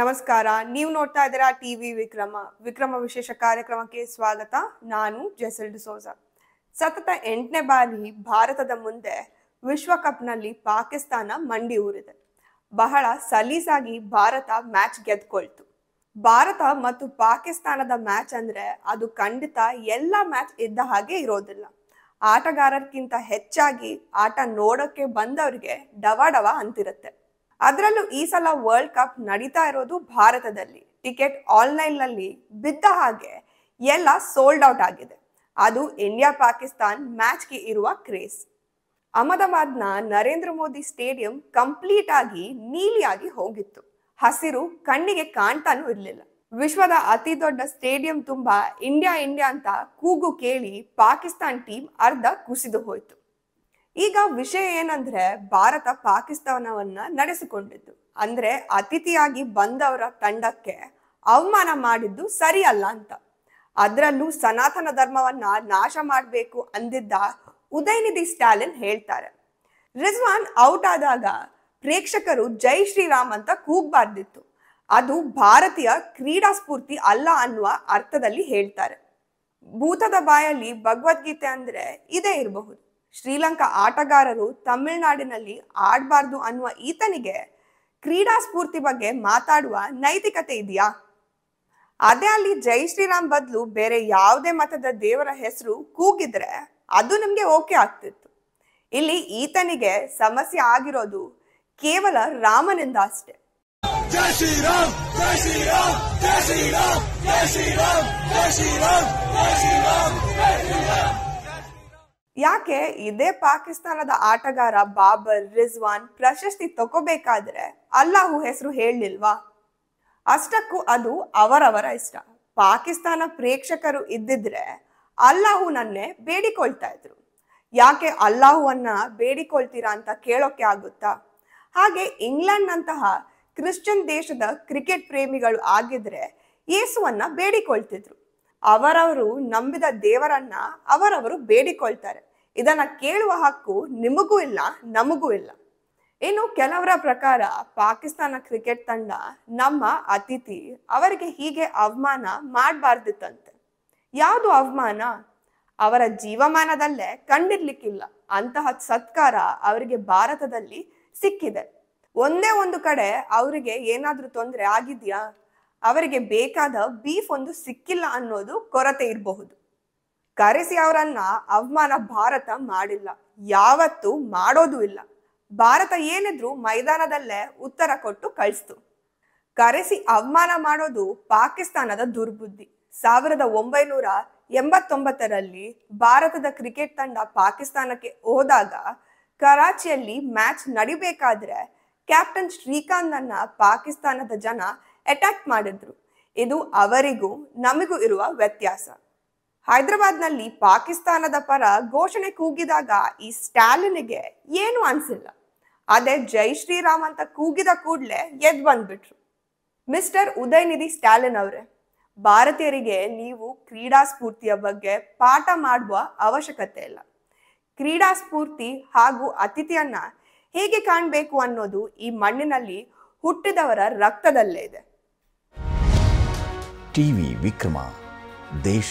ನಮಸ್ಕಾರ ನೀವು ನೋಡ್ತಾ ಇದ್ದೀರಾ ವಿ ವಿಕ್ರಮ ವಿಕ್ರಮ ವಿಶೇಷ ಕಾರ್ಯಕ್ರಮಕ್ಕೆ ಸ್ವಾಗತ ನಾನು ಜೆಸಲ್ ಡಿಸೋಜ ಸತತ ಎಂಟನೇ ಬಾರಿ ಭಾರತದ ಮುಂದೆ ವಿಶ್ವಕಪ್ನಲ್ಲಿ ಪಾಕಿಸ್ತಾನ ಮಂಡಿ ಊರಿದೆ ಬಹಳ ಸಲೀಸಾಗಿ ಭಾರತ ಮ್ಯಾಚ್ ಗೆದ್ಕೊಳ್ತು ಭಾರತ ಮತ್ತು ಪಾಕಿಸ್ತಾನದ ಮ್ಯಾಚ್ ಅಂದ್ರೆ ಅದು ಖಂಡಿತ ಎಲ್ಲ ಮ್ಯಾಚ್ ಇದ್ದ ಹಾಗೆ ಇರೋದಿಲ್ಲ ಆಟಗಾರರಿಗಿಂತ ಹೆಚ್ಚಾಗಿ ಆಟ ನೋಡೋಕ್ಕೆ ಬಂದವರಿಗೆ ಡವ ಡವ ಅಂತಿರುತ್ತೆ ಅದರಲ್ಲೂ ಈ ಸಲ ವರ್ಲ್ಡ್ ಕಪ್ ನಡೀತಾ ಇರೋದು ಭಾರತದಲ್ಲಿ ಟಿಕೆಟ್ ಆನ್ಲೈನ್ನಲ್ಲಿ ಬಿದ್ದ ಹಾಗೆ ಎಲ್ಲ ಸೋಲ್ಡ್ ಔಟ್ ಆಗಿದೆ ಅದು ಇಂಡಿಯಾ ಪಾಕಿಸ್ತಾನ್ ಮ್ಯಾಚ್ಗೆ ಇರುವ ಕ್ರೇಸ್ ಅಹಮದಾಬಾದ್ನ ನರೇಂದ್ರ ಮೋದಿ ಸ್ಟೇಡಿಯಂ ಕಂಪ್ಲೀಟ್ ಆಗಿ ನೀಲಿಯಾಗಿ ಹೋಗಿತ್ತು ಹಸಿರು ಕಣ್ಣಿಗೆ ಕಾಣ್ತಾನೂ ಇರಲಿಲ್ಲ ವಿಶ್ವದ ಅತಿ ದೊಡ್ಡ ಸ್ಟೇಡಿಯಂ ತುಂಬಾ ಇಂಡಿಯಾ ಇಂಡಿಯಾ ಅಂತ ಕೂಗು ಕೇಳಿ ಪಾಕಿಸ್ತಾನ್ ಟೀಮ್ ಅರ್ಧ ಕುಸಿದು ಹೋಯಿತು ಈಗ ವಿಷಯ ಏನಂದ್ರೆ ಭಾರತ ಪಾಕಿಸ್ತಾನವನ್ನ ನಡೆಸಿಕೊಂಡಿದ್ದು ಅಂದ್ರೆ ಅತಿಥಿಯಾಗಿ ಬಂದವರ ತಂಡಕ್ಕೆ ಅವಮಾನ ಮಾಡಿದ್ದು ಸರಿಯಲ್ಲ ಅಂತ ಅದರಲ್ಲೂ ಸನಾತನ ಧರ್ಮವನ್ನ ನಾಶ ಮಾಡಬೇಕು ಅಂದಿದ್ದ ಉದಯನಿಧಿ ಸ್ಟಾಲಿನ್ ಹೇಳ್ತಾರೆ ರಿಜ್ವಾನ್ ಔಟ್ ಆದಾಗ ಪ್ರೇಕ್ಷಕರು ಜೈ ಶ್ರೀರಾಮ್ ಅಂತ ಕೂಗ್ಬಾರ್ದಿತ್ತು ಅದು ಭಾರತೀಯ ಕ್ರೀಡಾ ಸ್ಫೂರ್ತಿ ಅಲ್ಲ ಅನ್ನುವ ಅರ್ಥದಲ್ಲಿ ಹೇಳ್ತಾರೆ ಭೂತದ ಬಾಯಲ್ಲಿ ಭಗವದ್ಗೀತೆ ಅಂದ್ರೆ ಇದೇ ಇರಬಹುದು ಶ್ರೀಲಂಕಾ ಆಟಗಾರರು ತಮಿಳುನಾಡಿನಲ್ಲಿ ಆಡಬಾರ್ದು ಅನ್ನುವ ಈತನಿಗೆ ಕ್ರೀಡಾ ಸ್ಫೂರ್ತಿ ಬಗ್ಗೆ ಮಾತಾಡುವ ನೈತಿಕತೆ ಇದೆಯಾ ಅದೇ ಅಲ್ಲಿ ಜೈ ಶ್ರೀರಾಮ್ ಬದಲು ಬೇರೆ ಯಾವುದೇ ಮತದ ದೇವರ ಹೆಸರು ಕೂಗಿದ್ರೆ ಅದು ನಿಮ್ಗೆ ಓಕೆ ಆಗ್ತಿತ್ತು ಇಲ್ಲಿ ಈತನಿಗೆ ಸಮಸ್ಯೆ ಆಗಿರೋದು ಕೇವಲ ರಾಮನಿಂದ ಅಷ್ಟೆ ಜೈ ಶ್ರೀರಾಮ್ ಜೈ ಶ್ರೀರಾಮ್ ಜೈ ಶ್ರೀರಾಮ್ ಜೈ ಶ್ರೀರಾಮ್ ಜೈ ಶ್ರೀರಾಮ್ ಜೈ ಶ್ರೀರಾಮ್ ಯಾಕೆ ಇದೇ ಪಾಕಿಸ್ತಾನದ ಆಟಗಾರ ಬಾಬರ್ ರಿಜ್ವಾನ್ ಪ್ರಶಸ್ತಿ ತಗೋಬೇಕಾದ್ರೆ ಅಲ್ಲಾಹು ಹೆಸರು ಹೇಳಲಿಲ್ವಾ ಅಷ್ಟಕ್ಕೂ ಅದು ಅವರವರ ಇಷ್ಟ ಪಾಕಿಸ್ತಾನ ಪ್ರೇಕ್ಷಕರು ಇದ್ದಿದ್ರೆ ಅಲ್ಲಾಹು ನನ್ನೇ ಬೇಡಿಕೊಳ್ತಾ ಇದ್ರು ಯಾಕೆ ಅಲ್ಲಾಹುವನ್ನ ಬೇಡಿಕೊಳ್ತೀರಾ ಅಂತ ಕೇಳೋಕೆ ಆಗುತ್ತಾ ಹಾಗೆ ಇಂಗ್ಲೆಂಡ್ನಂತಹ ಕ್ರಿಶ್ಚಿಯನ್ ದೇಶದ ಕ್ರಿಕೆಟ್ ಪ್ರೇಮಿಗಳು ಆಗಿದ್ರೆ ಯೇಸುವನ್ನ ಬೇಡಿಕೊಳ್ತಿದ್ರು ಅವರವರು ನಂಬಿದ ದೇವರನ್ನ ಅವರವರು ಬೇಡಿಕೊಳ್ತಾರೆ ಇದನ್ನ ಕೇಳುವ ಹಕ್ಕು ನಿಮಗೂ ಇಲ್ಲ ನಮಗೂ ಇಲ್ಲ ಇನ್ನು ಕೆಲವರ ಪ್ರಕಾರ ಪಾಕಿಸ್ತಾನ ಕ್ರಿಕೆಟ್ ತಂಡ ನಮ್ಮ ಅತಿಥಿ ಅವರಿಗೆ ಹೀಗೆ ಅವಮಾನ ಮಾಡಬಾರ್ದಿತ್ತಂತೆ ಯಾವುದು ಅವಮಾನ ಅವರ ಜೀವಮಾನದಲ್ಲೇ ಕಂಡಿರ್ಲಿಕ್ಕಿಲ್ಲ ಅಂತಹ ಸತ್ಕಾರ ಅವರಿಗೆ ಭಾರತದಲ್ಲಿ ಸಿಕ್ಕಿದೆ ಒಂದೇ ಒಂದು ಕಡೆ ಅವರಿಗೆ ಏನಾದ್ರೂ ತೊಂದರೆ ಆಗಿದೆಯಾ ಅವರಿಗೆ ಬೇಕಾದ ಬೀಫ್ ಒಂದು ಸಿಕ್ಕಿಲ್ಲ ಅನ್ನೋದು ಕೊರತೆ ಇರಬಹುದು ಕರೆಸಿ ಅವರನ್ನ ಅವಮಾನ ಭಾರತ ಮಾಡಿಲ್ಲ ಯಾವತ್ತೂ ಮಾಡೋದು ಇಲ್ಲ ಭಾರತ ಏನಿದ್ರು ಮೈದಾನದಲ್ಲೇ ಉತ್ತರ ಕೊಟ್ಟು ಕಳಿಸ್ತು ಕರೆಸಿ ಅವಮಾನ ಮಾಡೋದು ಪಾಕಿಸ್ತಾನದ ದುರ್ಬುದ್ಧಿ ಸಾವಿರದ ಒಂಬೈನೂರ ಎಂಬತ್ತೊಂಬತ್ತರಲ್ಲಿ ಭಾರತದ ಕ್ರಿಕೆಟ್ ತಂಡ ಪಾಕಿಸ್ತಾನಕ್ಕೆ ಹೋದಾಗ ಕರಾಚಿಯಲ್ಲಿ ಮ್ಯಾಚ್ ನಡಿಬೇಕಾದ್ರೆ ಕ್ಯಾಪ್ಟನ್ ಅನ್ನ ಪಾಕಿಸ್ತಾನದ ಜನ ಅಟ್ಯಾಕ್ ಮಾಡಿದ್ರು ಇದು ಅವರಿಗೂ ನಮಗೂ ಇರುವ ವ್ಯತ್ಯಾಸ ಹೈದರಾಬಾದ್ನಲ್ಲಿ ಪಾಕಿಸ್ತಾನದ ಪರ ಘೋಷಣೆ ಕೂಗಿದಾಗ ಈ ಸ್ಟಾಲಿನ್ಗೆ ಏನು ಅನ್ಸಿಲ್ಲ ಅದೇ ಜೈ ಶ್ರೀರಾಮ್ ಅಂತ ಕೂಗಿದ ಕೂಡಲೇ ಎದ್ ಬಂದ್ಬಿಟ್ರು ಮಿಸ್ಟರ್ ಉದಯನಿಧಿ ಸ್ಟಾಲಿನ್ ಅವರೇ ಭಾರತೀಯರಿಗೆ ನೀವು ಕ್ರೀಡಾ ಸ್ಫೂರ್ತಿಯ ಬಗ್ಗೆ ಪಾಠ ಮಾಡುವ ಅವಶ್ಯಕತೆ ಇಲ್ಲ ಕ್ರೀಡಾ ಸ್ಫೂರ್ತಿ ಹಾಗೂ ಅತಿಥಿಯನ್ನ ಹೇಗೆ ಕಾಣಬೇಕು ಅನ್ನೋದು ಈ ಮಣ್ಣಿನಲ್ಲಿ ಹುಟ್ಟಿದವರ ರಕ್ತದಲ್ಲೇ ಇದೆ ಟಿವಿ ವಿಕ್ರಮ ದೇಶ